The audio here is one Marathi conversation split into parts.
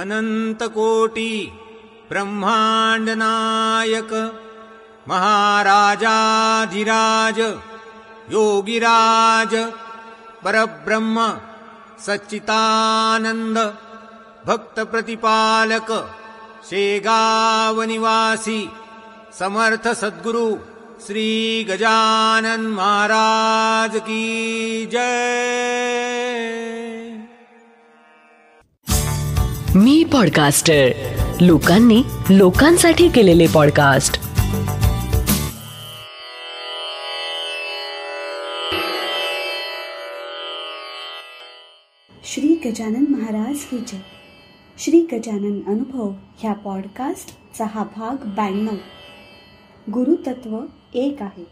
अनन्तकोटि ब्रह्माण्डनायक महाराजाधिराज योगिराज परब्रह्म सच्चितानन्द भक्तप्रतिपालक शेगावनिवासी समर्थ सद्गुरु श्रीगजानन् महाराज की जय मी पॉडकास्टर लोकांनी लोकांसाठी केलेले पॉडकास्ट श्री गजानन महाराज की जय श्री गजानन अनुभव ह्या पॉडकास्टचा हा भाग ब्याण्णव गुरुतत्व एक आहे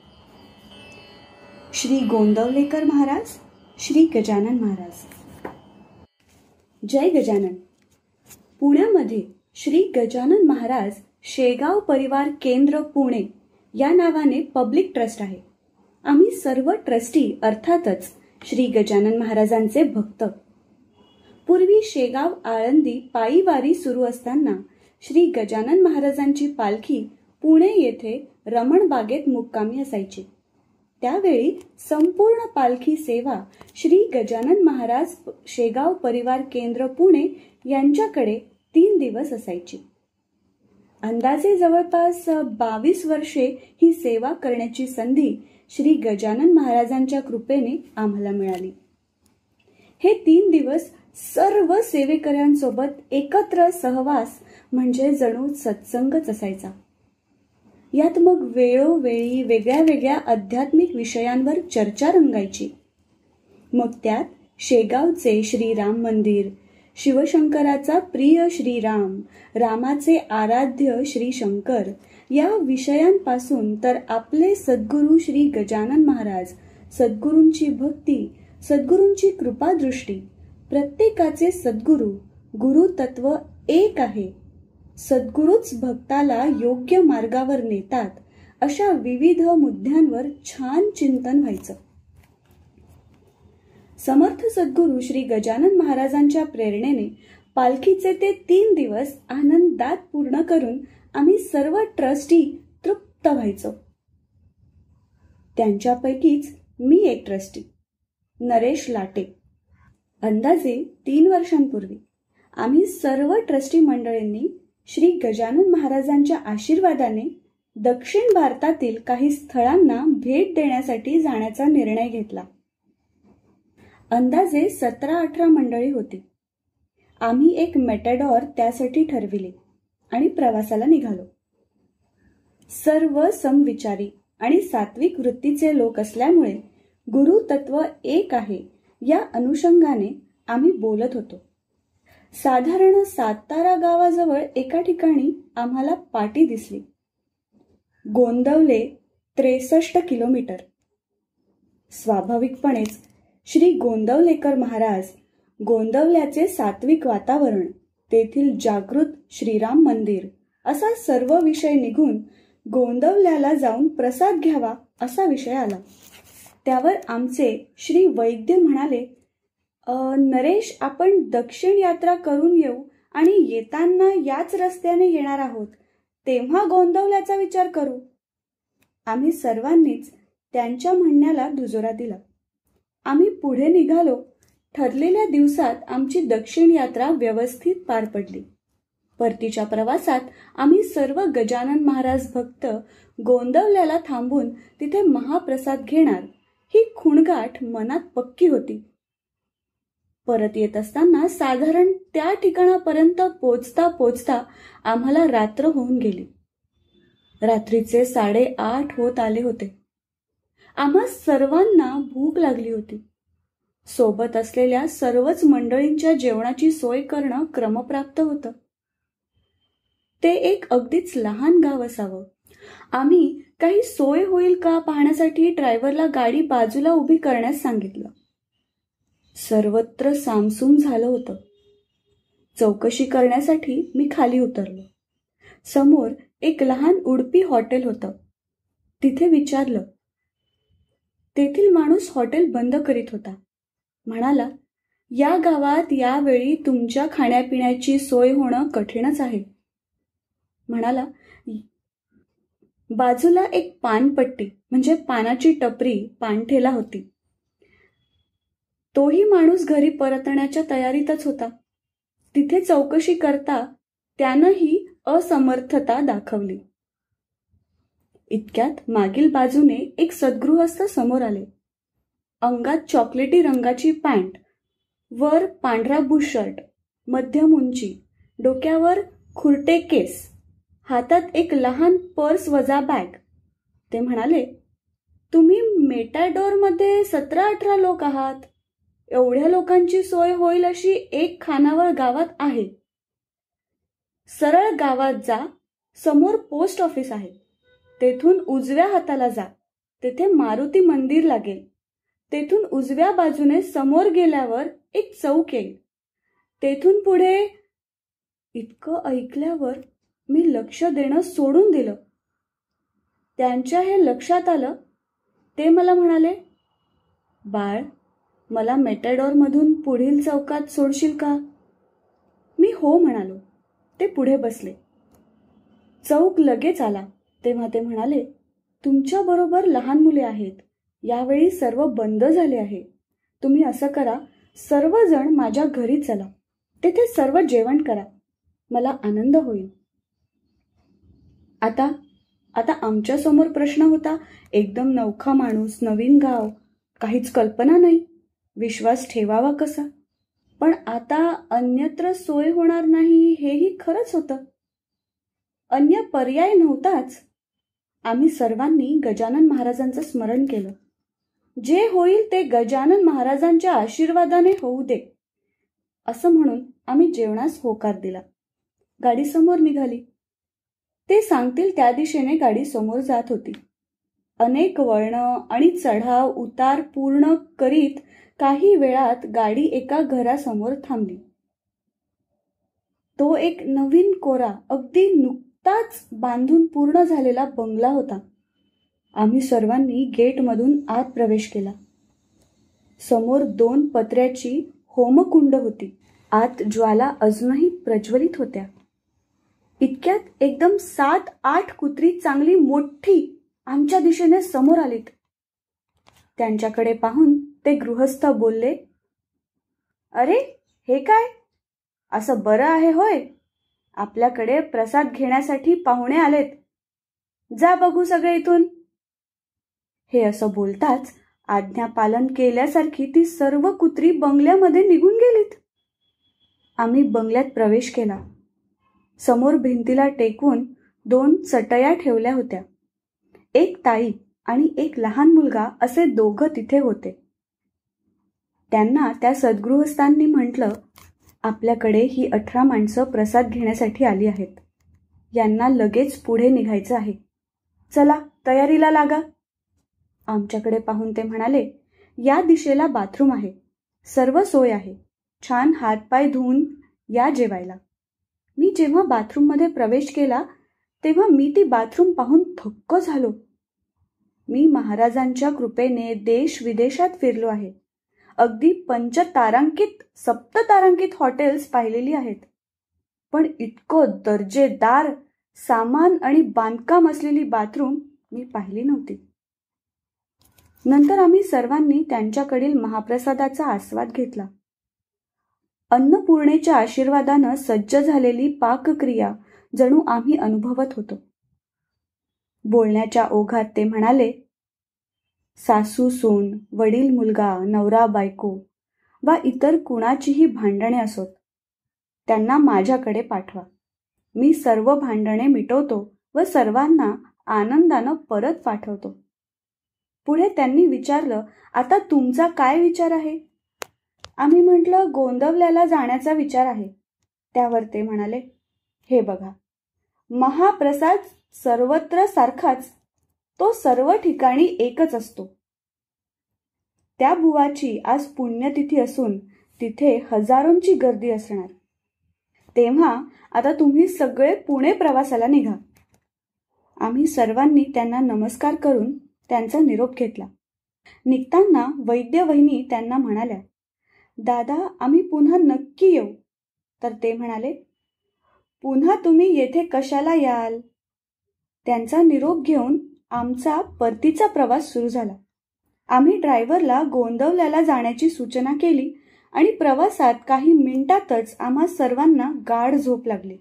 श्री गोंदवलेकर महाराज श्री गजानन महाराज जय गजानन पुण्यामध्ये श्री गजानन महाराज शेगाव परिवार केंद्र पुणे या नावाने पब्लिक ट्रस्ट आहे आम्ही सर्व ट्रस्टी अर्थातच श्री गजानन महाराजांचे भक्त पूर्वी शेगाव आळंदी पायीवारी सुरू असताना श्री गजानन महाराजांची पालखी पुणे येथे रमणबागेत मुक्कामी असायची त्यावेळी संपूर्ण पालखी सेवा श्री गजानन महाराज शेगाव परिवार केंद्र पुणे यांच्याकडे तीन दिवस असायची अंदाजे जवळपास बावीस वर्षे ही सेवा करण्याची संधी श्री गजानन महाराजांच्या कृपेने आम्हाला मिळाली हे तीन दिवस सर्व सेवेकऱ्यांसोबत एकत्र सहवास म्हणजे जणू सत्संगच असायचा यात मग वेळोवेळी वेगळ्या वेगळ्या आध्यात्मिक विषयांवर चर्चा रंगायची मग त्यात शेगावचे श्रीराम मंदिर शिवशंकराचा प्रिय श्रीराम रामाचे आराध्य श्री शंकर या विषयांपासून तर आपले सद्गुरू श्री गजानन महाराज सद्गुरूंची भक्ती सद्गुरूंची कृपादृष्टी प्रत्येकाचे सद्गुरू गुरु तत्व एक आहे सद्गुरूच भक्ताला योग्य मार्गावर नेतात अशा विविध मुद्द्यांवर छान चिंतन व्हायचं समर्थ सद्गुरू श्री गजानन महाराजांच्या प्रेरणेने पालखीचे ते तीन दिवस आनंदात पूर्ण करून आम्ही सर्व ट्रस्टी तृप्त व्हायचो त्यांच्यापैकीच मी एक ट्रस्टी नरेश लाटे अंदाजे तीन वर्षांपूर्वी आम्ही सर्व ट्रस्टी मंडळींनी श्री गजानन महाराजांच्या आशीर्वादाने दक्षिण भारतातील काही स्थळांना भेट देण्यासाठी जाण्याचा निर्णय घेतला अंदाजे सतरा अठरा मंडळी होती आम्ही एक मेटाडॉर त्यासाठी ठरविले आणि प्रवासाला निघालो सर्व समविचारी आणि सात्विक वृत्तीचे लोक असल्यामुळे गुरु तत्व एक आहे या अनुषंगाने आम्ही बोलत होतो साधारण सातारा गावाजवळ एका ठिकाणी आम्हाला पाटी दिसली गोंदवले त्रेसष्ट किलोमीटर स्वाभाविकपणेच श्री गोंदवलेकर महाराज गोंदवल्याचे सात्विक वातावरण तेथील जागृत श्रीराम मंदिर असा सर्व विषय निघून गोंदवल्याला जाऊन प्रसाद घ्यावा असा विषय आला त्यावर आमचे श्री वैद्य म्हणाले नरेश आपण दक्षिण यात्रा करून येऊ आणि येताना याच रस्त्याने येणार आहोत तेव्हा गोंदवल्याचा विचार करू आम्ही सर्वांनीच त्यांच्या म्हणण्याला दुजोरा दिला आम्ही पुढे निघालो ठरलेल्या दिवसात आमची दक्षिण यात्रा व्यवस्थित पार पडली परतीच्या प्रवासात आम्ही सर्व गजानन महाराज भक्त गोंदवल्याला थांबून तिथे महाप्रसाद घेणार ही खुणगाठ मनात पक्की होती परत येत असताना साधारण त्या ठिकाणापर्यंत पोचता पोचता आम्हाला रात्र होऊन गेली रात्रीचे साडेआठ होत आले होते आम्हा सर्वांना भूक लागली होती सोबत असलेल्या सर्वच मंडळींच्या जेवणाची सोय करणं क्रमप्राप्त होतं ते एक अगदीच लहान गाव असावं आम्ही काही सोय होईल का पाहण्यासाठी ड्रायव्हरला गाडी बाजूला उभी करण्यास सांगितलं सर्वत्र सामसूम झालं होतं चौकशी करण्यासाठी मी खाली उतरलो समोर एक लहान उडपी हॉटेल होतं तिथे विचारलं तेथील माणूस हॉटेल बंद करीत होता म्हणाला या गावात यावेळी तुमच्या खाण्यापिण्याची सोय होणं कठीणच आहे म्हणाला बाजूला एक पानपट्टी म्हणजे पानाची टपरी पानठेला होती तोही माणूस घरी परतण्याच्या तयारीतच होता तिथे चौकशी करता त्यानंही असमर्थता दाखवली इतक्यात मागील बाजूने एक सद्गृहस्थ समोर आले अंगात चॉकलेटी रंगाची पॅन्ट वर पांढरा बुशर्ट मध्यम उंची डोक्यावर खुर्टे केस हातात एक लहान पर्स वजा बॅग ते म्हणाले तुम्ही मध्ये सतरा अठरा लोक आहात एवढ्या लोकांची सोय होईल अशी एक खानावळ गावात आहे सरळ गावात जा समोर पोस्ट ऑफिस आहे तेथून उजव्या हाताला जा तेथे मारुती मंदिर लागेल तेथून उजव्या बाजूने समोर गेल्यावर एक चौक येईल तेथून पुढे इतकं ऐकल्यावर मी लक्ष देणं सोडून दिलं त्यांच्या हे लक्षात आलं ते मला म्हणाले बाळ मला मधून पुढील चौकात सोडशील का मी हो म्हणालो ते पुढे बसले चौक लगेच आला तेव्हा ते म्हणाले तुमच्या बरोबर लहान मुले आहेत यावेळी सर्व बंद झाले आहे तुम्ही असं करा सर्वजण माझ्या घरी चला तेथे सर्व जेवण करा मला आनंद होईल आता आता आमच्यासमोर प्रश्न होता एकदम नवखा माणूस नवीन गाव काहीच कल्पना नाही विश्वास ठेवावा कसा पण आता अन्यत्र सोय होणार नाही हेही खरंच होतं अन्य पर्याय नव्हताच आम्ही सर्वांनी गजानन महाराजांचं स्मरण केलं जे होईल ते गजानन महाराजांच्या आशीर्वादाने होऊ दे असं म्हणून आम्ही जेवणास होकार दिला गाडी समोर निघाली ते सांगतील त्या दिशेने गाडी समोर जात होती अनेक वळण आणि चढाव उतार पूर्ण करीत काही वेळात गाडी एका घरासमोर थांबली तो एक नवीन कोरा अगदी नुक नुकताच बांधून पूर्ण झालेला बंगला होता आम्ही सर्वांनी गेटमधून आत प्रवेश केला समोर दोन पत्र्याची होमकुंड होती आत ज्वाला अजूनही प्रज्वलित होत्या इतक्यात एकदम सात आठ कुत्री चांगली मोठी आमच्या दिशेने समोर आलीत त्यांच्याकडे पाहून ते गृहस्थ बोलले अरे हे काय असं बरं आहे होय आपल्याकडे प्रसाद घेण्यासाठी पाहुणे आलेत जा बघू सगळे इथून हे असं बोलताच आज्ञा पालन केल्यासारखी ती सर्व कुत्री बंगल्यामध्ये निघून गेलीत आम्ही बंगल्यात प्रवेश केला समोर भिंतीला टेकून दोन चटया ठेवल्या होत्या एक ताई आणि एक लहान मुलगा असे दोघं तिथे होते त्यांना त्या सद्गृहस्थांनी म्हटलं आपल्याकडे ही अठरा माणसं प्रसाद घेण्यासाठी आली आहेत यांना लगेच पुढे निघायचं आहे चला तयारीला लागा आमच्याकडे पाहून ते म्हणाले या दिशेला बाथरूम आहे सर्व सोय आहे छान हातपाय धुवून या जेवायला मी जेव्हा बाथरूममध्ये प्रवेश केला तेव्हा मी ती बाथरूम पाहून थक्क झालो मी महाराजांच्या कृपेने देश विदेशात फिरलो आहे अगदी पंचतारांकित सप्ततारांकित हॉटेल्स पाहिलेली आहेत पण इतकं दर्जेदार सामान आणि बांधकाम असलेली बाथरूम मी पाहिली नव्हती नंतर आम्ही सर्वांनी त्यांच्याकडील महाप्रसादाचा आस्वाद घेतला अन्नपूर्णेच्या आशीर्वादानं सज्ज झालेली पाकक्रिया जणू आम्ही अनुभवत होतो बोलण्याच्या ओघात ते म्हणाले सासू सून वडील मुलगा नवरा बायको वा इतर कुणाचीही भांडणे असोत त्यांना माझ्याकडे पाठवा मी सर्व भांडणे मिटवतो व सर्वांना आनंदानं परत पाठवतो पुढे त्यांनी विचारलं आता तुमचा काय विचार आहे आम्ही म्हटलं गोंदवल्याला जाण्याचा विचार आहे त्यावर ते म्हणाले हे बघा महाप्रसाद सर्वत्र सारखाच तो सर्व ठिकाणी एकच असतो त्या बुवाची आज पुण्यतिथी असून तिथे हजारोंची गर्दी असणार तेव्हा आता तुम्ही सगळे पुणे प्रवासाला निघा आम्ही सर्वांनी त्यांना नमस्कार करून त्यांचा निरोप घेतला निघताना वैद्य वहिनी त्यांना म्हणाल्या दादा आम्ही पुन्हा नक्की येऊ तर ते म्हणाले पुन्हा तुम्ही येथे कशाला याल त्यांचा निरोप घेऊन आमचा परतीचा प्रवास सुरू झाला आम्ही ड्रायव्हरला गोंदवल्याला जाण्याची सूचना केली आणि प्रवासात काही मिनिटातच आम्हा सर्वांना गाढ झोप लागली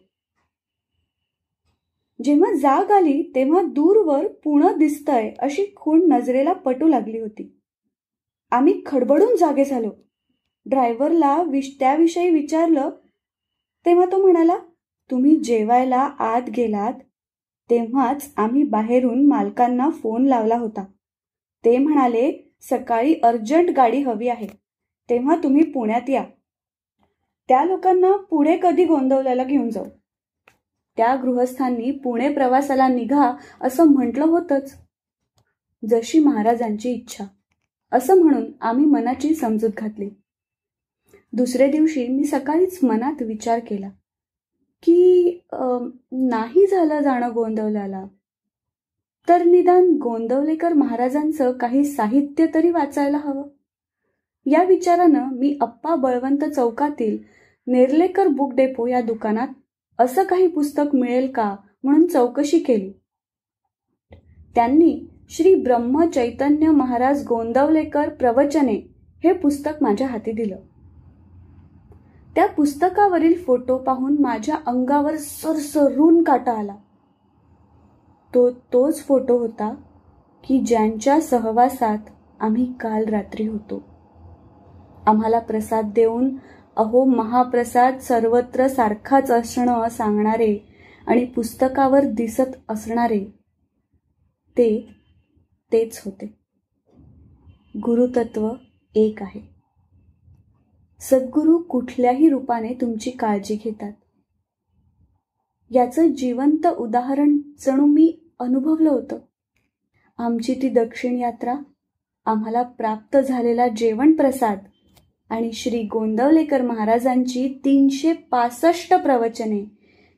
जेव्हा जाग आली तेव्हा दूरवर पुणं दिसतंय अशी खूण नजरेला पटू लागली होती आम्ही खडबडून जागे झालो ड्रायव्हरला विश त्याविषयी विचारलं तेव्हा तो म्हणाला तुम्ही जेवायला आत गेलात तेव्हाच आम्ही बाहेरून मालकांना फोन लावला होता ते म्हणाले सकाळी अर्जंट गाडी हवी आहे तेव्हा तुम्ही पुण्यात या त्या लोकांना पुढे कधी गोंदवल्याला घेऊन जाऊ त्या गृहस्थांनी पुणे प्रवासाला निघा असं म्हटलं होतंच जशी महाराजांची इच्छा असं म्हणून आम्ही मनाची समजूत घातली दुसरे दिवशी मी सकाळीच मनात विचार केला की नाही झालं जाणं गोंदवल्याला तर निदान गोंदवलेकर महाराजांचं काही साहित्य तरी वाचायला हवं या विचारानं मी अप्पा बळवंत चौकातील नेर्लेकर बुक डेपो या दुकानात असं काही पुस्तक मिळेल का म्हणून चौकशी केली त्यांनी श्री ब्रह्म चैतन्य महाराज गोंदवलेकर प्रवचने हे पुस्तक माझ्या हाती दिलं त्या पुस्तकावरील फोटो पाहून माझ्या अंगावर सरसरून काटा आला तो तोच फोटो होता की ज्यांच्या सहवासात आम्ही काल रात्री होतो आम्हाला प्रसाद देऊन अहो महाप्रसाद सर्वत्र सारखाच असणं सांगणारे आणि पुस्तकावर दिसत असणारे ते तेच होते गुरुतत्व एक आहे सद्गुरु कुठल्याही रूपाने तुमची काळजी घेतात याचं जिवंत उदाहरण जणू मी अनुभवलं होतं आमची ती दक्षिण यात्रा आम्हाला प्राप्त झालेला जेवण प्रसाद आणि श्री गोंदवलेकर महाराजांची तीनशे पासष्ट प्रवचने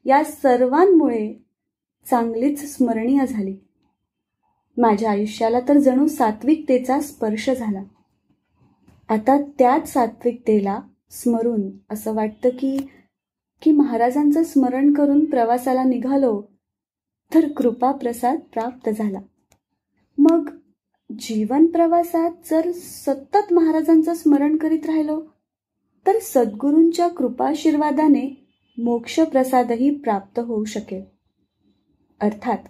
या सर्वांमुळे चांगलीच स्मरणीय झाली माझ्या आयुष्याला तर जणू सात्विकतेचा स्पर्श झाला आता त्याच सात्विकतेला स्मरून असं वाटतं की की महाराजांचं स्मरण करून प्रवासाला निघालो तर कृपा प्रसाद प्राप्त झाला मग जीवन प्रवासात जर सतत महाराजांचं स्मरण करीत राहिलो तर सद्गुरूंच्या कृपाशीर्वादाने प्रसादही प्राप्त होऊ शकेल अर्थात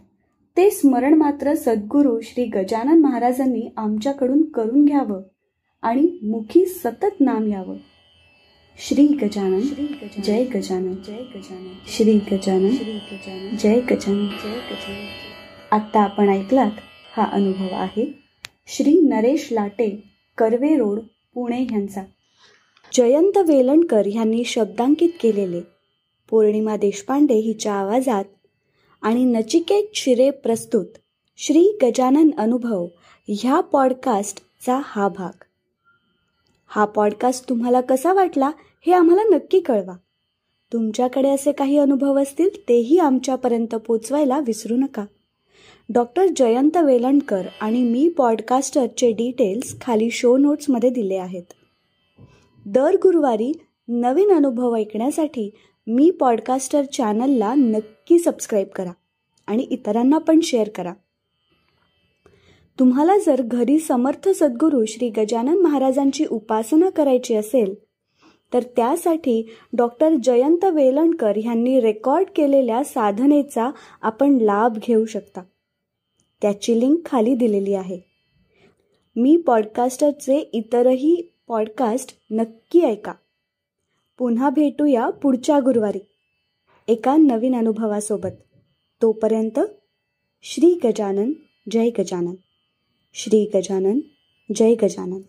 ते स्मरण मात्र सद्गुरू श्री गजानन महाराजांनी आमच्याकडून करून घ्यावं आणि मुखी सतत नाम यावं श्री गजानन जय गजानन जय गजानन श्री गजानन श्री गजानन जय गजानन जय गजानन आत्ता आपण ऐकलात हा अनुभव आहे श्री नरेश लाटे कर्वे रोड पुणे यांचा जयंत वेलणकर यांनी शब्दांकित केलेले पौर्णिमा देशपांडे हिच्या आवाजात आणि नचिकेत शिरे प्रस्तुत श्री गजानन अनुभव ह्या पॉडकास्टचा हा भाग हा पॉडकास्ट तुम्हाला कसा वाटला हे आम्हाला नक्की कळवा तुमच्याकडे असे काही अनुभव असतील तेही आमच्यापर्यंत पोचवायला विसरू नका डॉक्टर जयंत वेलणकर आणि मी पॉडकास्टरचे डिटेल्स खाली शो नोट्समध्ये दिले आहेत दर गुरुवारी नवीन अनुभव ऐकण्यासाठी मी पॉडकास्टर चॅनलला नक्की सबस्क्राईब करा आणि इतरांना पण शेअर करा तुम्हाला जर घरी समर्थ सद्गुरू श्री गजानन महाराजांची उपासना करायची असेल तर त्यासाठी डॉक्टर जयंत वेलणकर यांनी रेकॉर्ड केलेल्या साधनेचा आपण लाभ घेऊ शकता त्याची लिंक खाली दिलेली आहे मी पॉडकास्टरचे इतरही पॉडकास्ट नक्की ऐका पुन्हा भेटूया पुढच्या गुरुवारी एका नवीन अनुभवासोबत तोपर्यंत श्री गजानन जय गजानन श्री गजानन जय गजानन